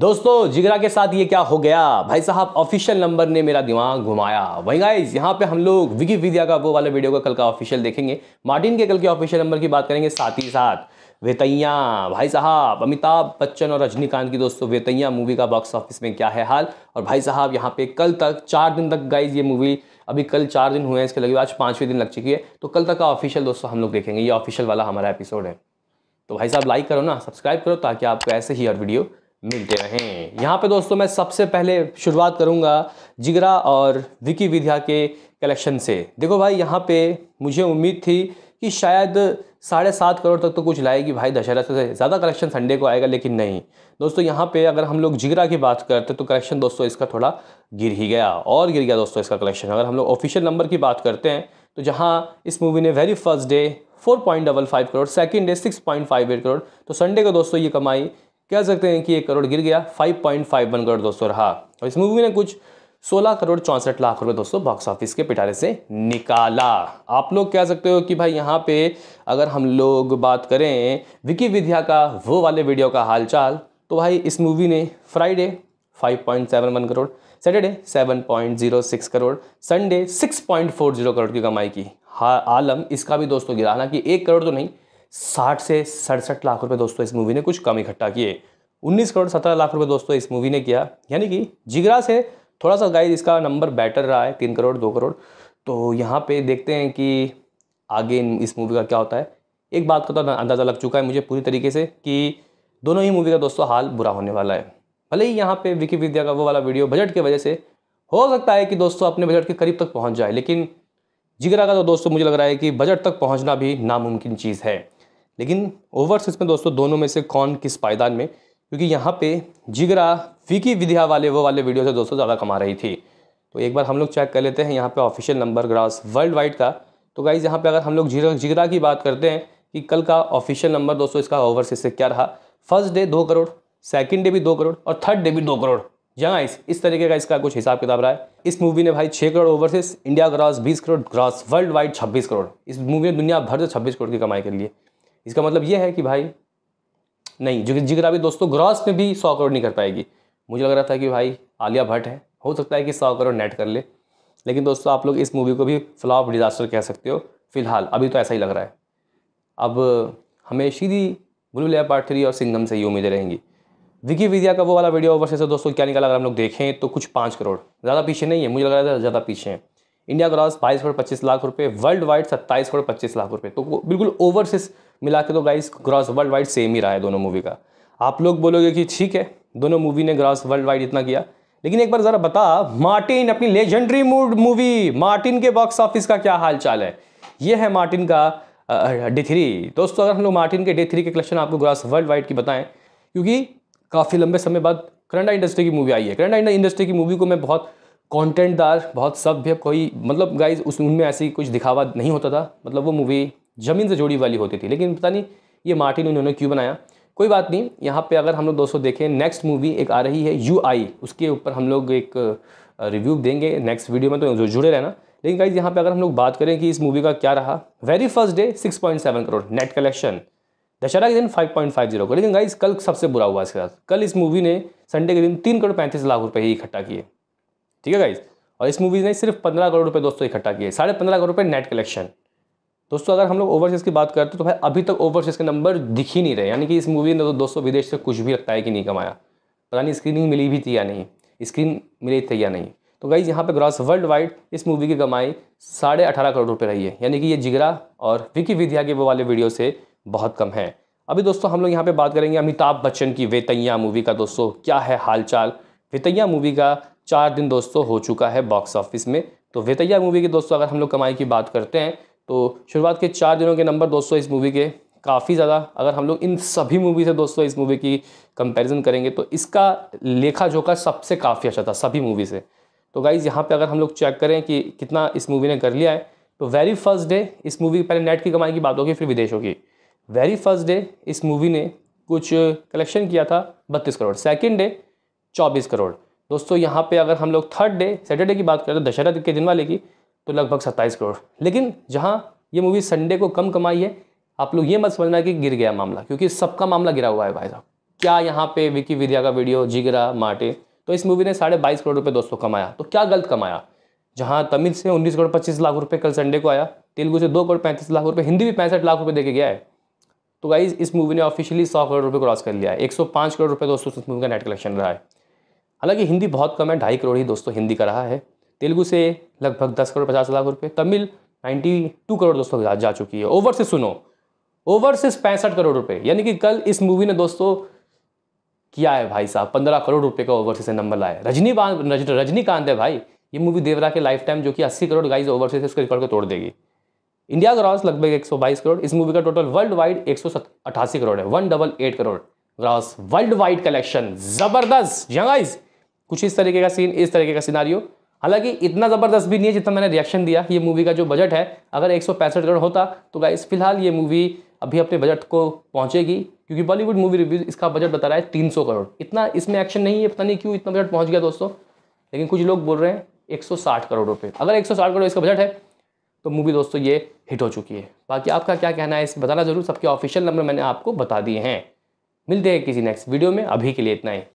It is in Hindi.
दोस्तों जिगरा के साथ ये क्या हो गया भाई साहब ऑफिशियल नंबर ने मेरा दिमाग घुमाया वहीं गाइज यहाँ पे हम लोग विकी विद्या का वो वाला वीडियो का कल का ऑफिशियल देखेंगे मार्टिन के कल के ऑफिशियल नंबर की बात करेंगे साथ ही साथ वेतैया भाई साहब अमिताभ बच्चन और रजनीकांत की दोस्तों वेतैया मूवी का बॉक्स ऑफिस में क्या है हाल और भाई साहब यहाँ पे कल तक चार दिन तक गाइज ये मूवी अभी कल चार दिन हुए हैं इसके लगे आज पाँचवें दिन लग चुकी है तो कल तक का ऑफिशियल दोस्तों हम लोग देखेंगे ये ऑफिशियल वाला हमारा एपिसोड है तो भाई साहब लाइक करो ना सब्सक्राइब करो ताकि आपको ऐसे ही और वीडियो मिलते रहें यहाँ पे दोस्तों मैं सबसे पहले शुरुआत करूँगा जिगरा और विकी विद्या के कलेक्शन से देखो भाई यहाँ पे मुझे उम्मीद थी कि शायद साढ़े सात करोड़ तक तो कुछ लाएगी भाई दशहरा से ज़्यादा कलेक्शन संडे को आएगा लेकिन नहीं दोस्तों यहाँ पे अगर हम लोग जिगरा की बात करते तो कलेक्शन दोस्तों इसका थोड़ा गिर ही गया और गिर गया दोस्तों इसका कलेक्शन अगर हम लोग ऑफिशियल नंबर की बात करते हैं तो जहाँ इस मूवी ने very first day four point double five crore second day six point five eight crore तो संडे को दोस्तों ये कमाई कह सकते हैं कि एक करोड़ गिर गया वन करोड़ दोस्तों रहा और इस मूवी ने कुछ 16 करोड़ चौंसठ लाख रुपए दोस्तों बॉक्स ऑफिस के पिटारे से निकाला आप लोग कह सकते हो कि भाई यहाँ पे अगर हम लोग बात करें विकी विद्या का वो वाले वीडियो का हालचाल तो भाई इस मूवी ने Friday 5.71 crore Saturday 7.06 crore Sunday 6.40 crore की कमाई की हा आलम इसका भी दोस्तों गिरा कि एक करोड़ तो नहीं साठ से सड़सठ लाख रुपए दोस्तों इस मूवी ने कुछ कम इकट्ठा किए उन्नीस करोड़ सत्रह लाख रुपए दोस्तों इस मूवी ने किया यानी कि जिगरा से थोड़ा सा गाइस इसका नंबर बेटर रहा है तीन करोड़ दो करोड़ तो यहाँ पे देखते हैं कि आगे इस मूवी का क्या होता है एक बात का तो अंदाज़ा लग चुका है मुझे पूरी तरीके से कि दोनों ही मूवी का दोस्तों हाल बुरा होने वाला है भले ही यहाँ पर विकी विद्या का वो वाला वीडियो बजट की वजह से हो सकता है कि दोस्तों अपने बजट के करीब तक पहुँच जाए लेकिन जिगरा का तो दोस्तों मुझे लग रहा है कि बजट तक पहुँचना भी नामुमकिन चीज़ है लेकिन ओवर्स में दोस्तों दोनों में से कौन किस पायदान में क्योंकि यहाँ पे जिगरा फीकी विधिया वाले वो वाले वीडियो से दोस्तों ज़्यादा कमा रही थी तो एक बार हम लोग चेक कर लेते हैं यहाँ पे official number gross worldwide का तो गाइज़ यहाँ पे अगर हम लोग जिगरा जिगरा की बात करते हैं कि कल का ऑफिशियल नंबर दोस्तों इसका ओवरसीज से क्या रहा फर्स्ट डे दो करोड़ सेकेंड डे भी दो करोड़ और थर्ड डे भी दो करोड़ जहाँ इस इस तरीके का इसका कुछ हिसाब किताब रहा है इस मूवी ने भाई छः करोड़ ओवरसीज इंडिया ग्रास बीस करोड़ ग्रास वर्ल्ड वाइड छब्बीस करोड़ इस मूवी ने दुनिया भर से छब्बीस करोड़ की कमाई कर लिए इसका मतलब ये है कि भाई नहीं जिक्र अभी दोस्तों ग्रॉस में भी सौ करोड़ नहीं कर पाएगी मुझे लग रहा था कि भाई आलिया भट्ट है हो सकता है कि सौ करोड़ नेट कर ले लेकिन दोस्तों आप लोग इस मूवी को भी फ्लॉप डिज़ास्टर कह सकते हो फिलहाल अभी तो ऐसा ही लग रहा है अब हमें सीधी ब्लू लिया पार्ट थ्री और सिंगम से ही उम्मीदें रहेंगी विकी विद्या का वो वाला वीडियो वर्ष से दोस्तों क्या निकाला अगर हम लोग देखें तो कुछ पाँच करोड़ ज़्यादा पीछे नहीं है मुझे लग रहा था ज़्यादा पीछे हैं इंडिया ग्रॉस बाईस करोड़ पच्चीस लाख रुपए वर्ल्ड वाइड सत्ताईस करोड़ पच्चीस लाख रुपए तो बिल्कुल ओवरसीज मिला के तो guys gross world wide same ही रहा है दोनों मूवी का आप लोग बोलोगे कि ठीक है दोनों मूवी ने ग्रॉस वर्ल्ड वाइड इतना किया लेकिन एक बार ज़रा बता मार्टिन अपनी लेजेंडरी मूड मूवी मार्टिन के बॉक्स ऑफिस का क्या हाल चाल है यह है मार्टिन का डे थ्री दोस्तों अगर हम लोग मार्टिन के डे थ्री के कलेक्शन आपको ग्रॉस वर्ल्ड वाइड की बताएं क्योंकि काफ़ी लंबे समय बाद करंडा इंडस्ट्री की मूवी आई है करंडा इंडस्ट्री की मूवी को मैं बहुत कॉन्टेंटदार बहुत सभ्य कोई मतलब गाइज उस उनमें ऐसी कुछ दिखावा नहीं होता था मतलब वो मूवी ज़मीन से जोड़ी वाली होती थी लेकिन पता नहीं ये मार्टिन उन्होंने क्यों बनाया कोई बात नहीं यहाँ पे अगर हम लोग दोस्तों देखें नेक्स्ट मूवी एक आ रही है यू आई उसके ऊपर हम लोग एक रिव्यू देंगे नेक्स्ट वीडियो में तो जुड़े रहना लेकिन गाइज यहाँ पे अगर हम लोग बात करें कि इस मूवी का क्या रहा very first day 6.7 crore net collection Dussehra के दिन 5.50 करोड़ लेकिन गाइज कल सबसे बुरा हुआ इसके साथ कल इस मूवी ने संडे के दिन तीन करोड़ पैंतीस लाख रुपये ही इकट्ठा किए ठीक है गाइज और इस मूवीज़ ने सिर्फ पंद्रह करोड़ रुपये दोस्तों इकट्ठा किए साढ़े पंद्रह करोड़ रुपये नेट कलेक्शन दोस्तों अगर हम लोग ओवरसीज़ की बात करते तो भाई अभी तक ओवरसीज़ के नंबर दिख ही नहीं रहे यानी कि इस मूवी ने तो दोस्तों विदेश से कुछ भी लगता है कि नहीं कमाया पता नहीं स्क्रीनिंग मिली भी थी या नहीं स्क्रीन मिली थी या नहीं तो गाइज यहाँ पे ग्रॉस वर्ल्ड वाइड इस मूवी की कमाई साढ़े अठारह करोड़ रुपये रही है यानी कि ये जिगरा और विकी विद्या के वो वाले वीडियो से बहुत कम है अभी दोस्तों हम लोग यहाँ पे बात करेंगे अमिताभ बच्चन की वेतैया मूवी का दोस्तों क्या है हालचाल वेतैया मूवी का चार दिन दोस्तों हो चुका है बॉक्स ऑफिस में तो वेतैया मूवी की दोस्तों अगर हम लोग कमाई की बात करते हैं तो शुरुआत के चार दिनों के नंबर दोस्तों इस मूवी के काफ़ी ज़्यादा अगर हम लोग इन सभी मूवी से दोस्तों इस मूवी की कंपैरिजन करेंगे तो इसका लेखा जोखा सबसे काफ़ी अच्छा था सभी मूवी से तो गाइज़ यहाँ पे अगर हम लोग चेक करें कि कितना इस मूवी ने कर लिया है तो वेरी फर्स्ट डे इस मूवी पहले नेट की कमाई की बात होगी फिर विदेशों की वेरी फर्स्ट डे इस मूवी ने कुछ कलेक्शन किया था बत्तीस करोड़ सेकेंड डे चौबीस करोड़ दोस्तों यहाँ पे अगर हम लोग थर्ड डे सैटरडे की बात करें तो दशहरा के दिन वाले की तो लगभग सत्ताईस करोड़ लेकिन जहाँ ये मूवी संडे को कम कमाई है आप लोग ये मत समझना कि गिर गया मामला क्योंकि सबका मामला गिरा हुआ है भाई साहब क्या यहाँ पे विकी विद्या का वीडियो जिगरा माटे तो इस मूवी ने साढ़े बाईस करोड़ रुपये दोस्तों कमाया तो क्या गलत कमाया जहाँ तमिल से उन्नीस करोड़ पच्चीस लाख रुपये कल संडे को आया तेलुगु से दो करोड़ पैंतीस लाख रुपये हिंदी भी पैंसठ लाख रुपये देके गया है तो गाइज इस मूवी ने ऑफिशियली सौ करोड़ रुपये क्रॉस कर लिया है एक सौ पाँच करोड़ रुपये दोस्तों इस मूवी का नेट कलेक्शन रहा है हालांकि हिंदी बहुत कम है ढाई करोड़ ही दोस्तों हिंदी का रहा है तेलुगु से लगभग दस करोड़ पचास लाख रुपये तमिल नाइन्टी टू करोड़ दोस्तों जा, जा चुकी है ओवर से सुनो ओवर से पैंसठ करोड़ रुपये यानी कि कल इस मूवी ने दोस्तों किया है भाई साहब पंद्रह करोड़ रुपये का ओवरसीज से नंबर लाया रजनी रज, रजनीकांत है भाई ये मूवी देवरा के लाइफ टाइम जो कि अस्सी करोड़ गाइज ओवरसीज से उसके रिकॉर्ड को तोड़ देगी इंडिया का ग्रॉस लगभग एक सौ बाईस करोड़ इस मूवी का टोटल वर्ल्ड वाइड एक सौ अठासी करोड़ है one double eight crore gross world wide collection जबरदस्त जंगाइज़ कुछ इस तरीके का सीन इस तरीके का सिनारियो हालांकि इतना ज़बरदस्त भी नहीं है जितना मैंने रिएक्शन दिया ये मूवी का जो बजट है अगर एक करोड़ होता तो गाइस फिलहाल ये मूवी अभी अपने बजट को पहुंचेगी क्योंकि बॉलीवुड मूवी रिव्यूज इसका बजट बता रहा है 300 करोड़ इतना इसमें एक्शन नहीं है पता नहीं क्यों इतना बजट पहुँच गया दोस्तों लेकिन कुछ लोग बोल रहे हैं 160 करोड़ रुपए अगर 160 करोड़ इसका बजट है तो मूवी दोस्तों ये हिट हो चुकी है बाकी आपका क्या कहना है इसे बताना जरूर सबके ऑफिशियल नंबर मैंने आपको बता दिए हैं मिलते हैं किसी नेक्स्ट वीडियो में अभी के लिए इतना ही